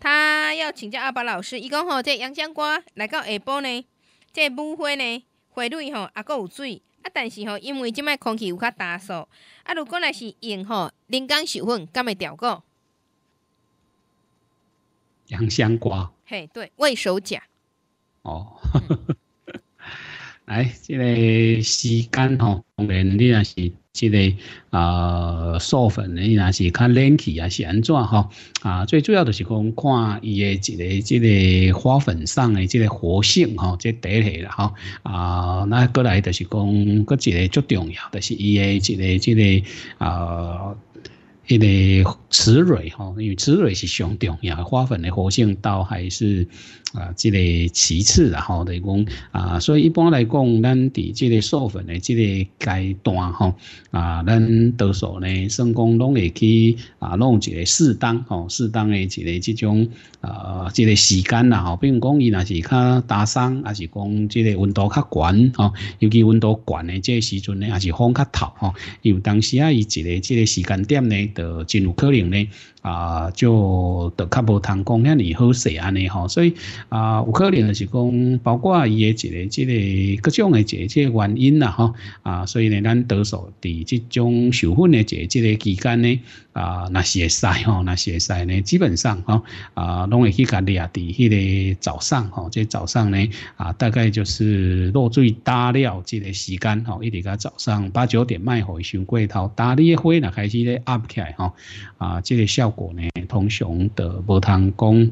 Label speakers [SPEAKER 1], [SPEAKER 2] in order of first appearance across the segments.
[SPEAKER 1] 他要请教阿爸老师，伊讲吼，这洋香瓜来到下晡呢，这雾花呢，花蕊吼啊，够有水啊，但是吼，因为即摆空气有较大数啊，如果若是用吼人工授粉，干袂掉个。洋香瓜。嘿，对，未手甲。哦，来，这个时间吼，当然你若是。这个啊，授粉呢，也是较灵气啊，是安怎哈？啊，最主要就是讲看伊的一个这个花粉上的这个活性哈，这一体了哈。啊，那过来就是讲，搁一个最重要的是伊的一个这个啊。一个雌蕊吼，因为雌蕊是上重要，花粉的活性倒还是啊，这个其次啊吼。来讲啊，所以一般来讲，咱伫这个授粉的这个阶段吼啊，咱多数呢，算讲拢会去啊，弄一个适当吼，适当的一个这种啊，这个时间啦吼。比如讲，伊若是较打霜，还是讲这个温度较悬吼，尤其温度悬的这个时阵呢，还是风较透吼。有当时啊，一个这个时间点呢。呃，进入科能呢？啊就都较无通讲遐尔好势安尼吼所以啊有可能就是讲包括伊诶一个即个各种诶一个即个原因啦吼啊所以呢咱得数伫即种受训诶一个即个期间呢啊若是会使吼若是会使呢基本上吼啊拢会去甲你啊伫迄个早上吼即个早上呢啊大概就是落水打了即个时间吼一直甲早上八九点卖火烧过头打你嘅火若开始咧压起来吼啊即个效果呢，通常都无通讲，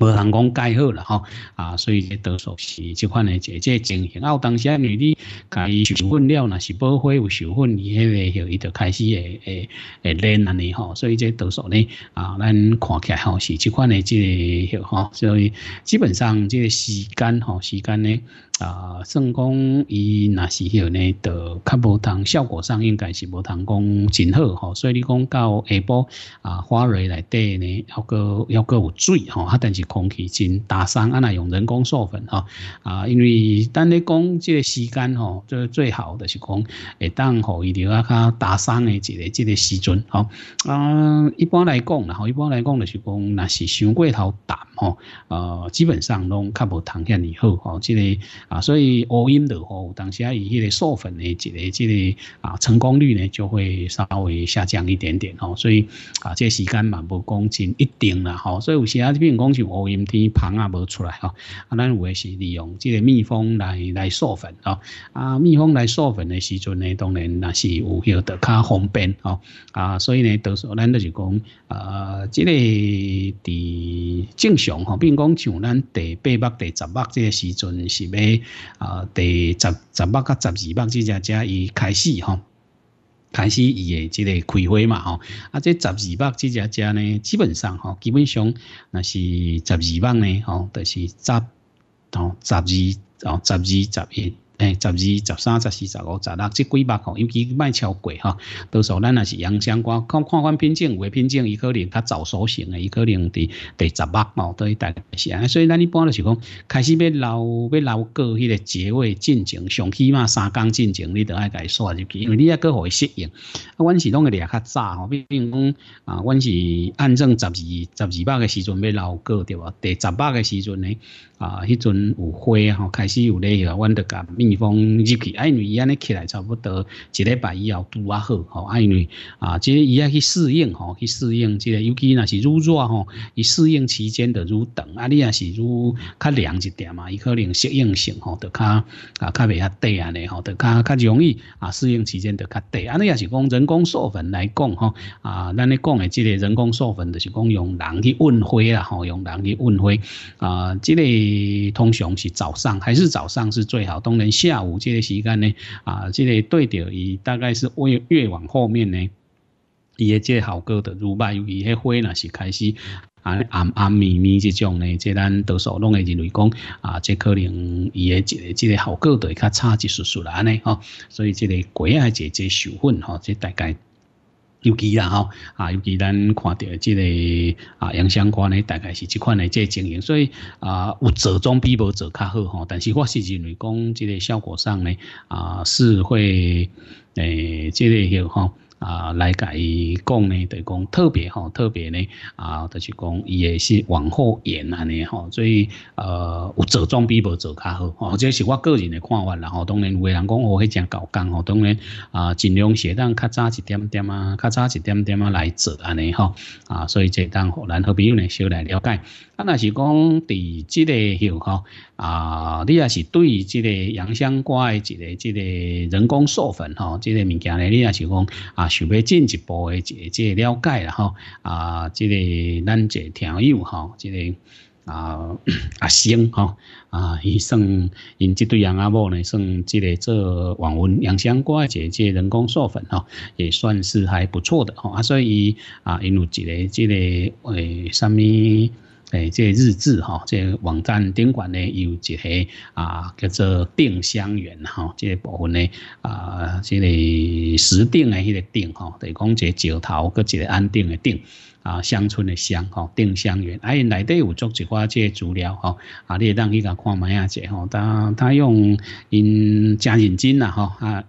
[SPEAKER 1] 无通讲解好了吼啊，所以度数是即款诶，即个情形。有当时因为你受粉了若是无花有受粉，伊迄个许伊就开始会会会冷安尼吼，所以这度数呢啊，咱看起来吼是即款诶，即个吼，所以基本上即个时间吼，时间呢。啊，算讲伊那时候呢，就较无通效果上，应该是无通讲真好吼。所以你讲到下晡啊，花蕊内底呢，要个要个有水吼，啊，但是空气真大伤，安那用人工授粉吼。啊。因为当你讲这个时间吼，最最好的是讲会当予伊滴啊较大伤的一个这个时阵吼啊。一般来讲，然后一般来讲就是讲，那是伤过头打。哦，呃，基本上都較冇騰興，好哦，即个啊，所以 O 音度好，时啊伊迄个授粉的一个即个啊成功率呢就会稍微下降一点点。哦，所以啊，即係时间嘛无讲真一定啦，好，所以有时啊比如讲像乌音天棚啊无出来哦，啊，咱會是利用即个蜜蜂来来授粉哦，啊，蜜蜂来授粉的时阵呢，当然那是有要特卡方便哦，啊，所以呢，到時咱就讲，啊，即个伫正常。比如讲像咱第八目、第十目这个时阵是要啊，第十、十百、甲十二目这只只伊开始吼，开始伊的即个开花嘛吼，啊这十二百这只只呢基本上吼，基本上那是十二目呢吼，就是十，哦十二哦十二十一诶，十二、十三、十四、十五、十六，即几百块，尤其卖超过哈。到时候咱也是要相关，看看看品种，有诶品种伊可能较早熟型诶，伊可能伫第十八毛都大概是安尼。所以咱一般就是讲，开始要留要留过迄个结尾进程，上起码三工进程，你都甲伊刷入去，因为你还互伊适应。啊，阮是拢会掠较早，吼，比如讲啊，阮是按正十二、十二百诶时阵要留过对无？第十八诶时阵呢？啊，迄阵有花吼，开始有咧，阮得甲蜜蜂入去，啊，因为伊安尼起来差不多一礼拜以后拄啊好吼，啊，因为啊，即伊要去适应吼，去适应即个，尤其若是愈热吼，伊适应期间的愈长，啊，你若是愈较凉一点嘛，伊可能适应性吼，就较啊较袂遐短安尼吼，就较较容易啊，适应期间就较短，啊，你若是讲人工授粉来讲吼，啊，咱咧讲诶，即个人工授粉就是讲用人去运花啦吼，用人去运花啊，即个。通常是早上，还是早上是最好。当然下午这个时间呢，啊，这个对着伊大概是越越往后面呢，伊的这个效果的如慢，伊迄花那是开始暗暗暗暝密这种呢，即咱多数拢会认为讲啊，即可能伊的即个即个效果会较差一丝丝啦呢，吼。所以即个改爱一即受粉，吼，即大概。尤其啦吼，啊，尤其咱看到即个啊影像关呢，大概是即款诶即情形，所以啊，有做总比无做较好吼，但是我是认为讲即个效果上呢，啊，是会诶即个叫吼。啊来甲伊讲呢著是讲特别吼特别呢啊著是讲伊诶是往后延安尼吼所以呃有做总比无做较好哦这是我个人诶看法然后当然有诶人讲哦迄只够工吼，当然啊尽量适当较早一点点啊较早一点点啊来做安尼吼啊所以这当互咱好朋友呢少来了解啊若是讲伫即个许吼啊，你也是对即这个洋香瓜的一个这个人工授粉哈，这个物件呢，你也是讲啊，想要进一步的这这了解了哈。啊，这个咱这听友哈，这个啊啊，先 哈啊，伊算因这对杨阿婆呢，算这个做网文洋香瓜的这人工授粉哈，也算是还不错的哈。所以啊，因有一个这个诶，上物。诶，即日志哈，即网站顶管咧，有一个啊叫做定香园哈，即部分咧啊，即个石定诶，迄个定哈，等于讲个石头，搁一个安定诶定啊，乡村诶乡吼，定香园，啊因内底有做一寡即资料吼，啊你当去甲看卖下者吼，他他用因正认真啦吼，啊。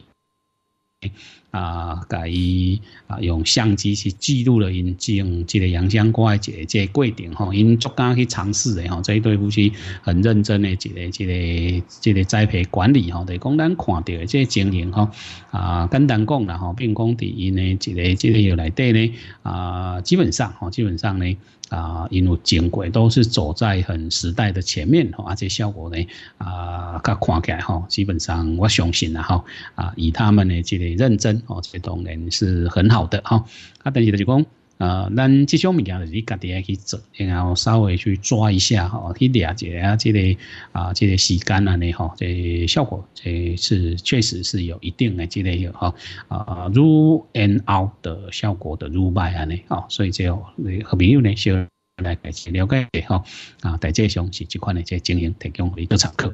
[SPEAKER 1] 啊，甲伊啊，用相机去记录了因进即个养姜瓜诶即个即个过程吼，因逐家去尝试的吼，这一对夫妻很认真的一个一个一个栽培管理吼，对，讲咱看到的即个情形吼，啊，简单讲啦吼，并讲伫因的一个一个要来对呢啊，基本上吼，基本上呢啊，因为经过都是走在很时代的前面吼，而且效果呢啊，较看起来吼，基本上我相信啦吼，啊，以他们的这个认真。哦，这种呢是很好的哈，啊，但是就是讲，呃，咱这种物件就是你家己去做，然后稍微去抓一下哈，去了解下这个啊，这个时间啊呢哈，这效果这是确实是有一定的这个哈啊，r 如 N 奥的效果的 rule 如白啊呢，哦，所以就你和朋友呢就。要来开始了解哈，啊，在这厢是这款的在经营提供一个参考。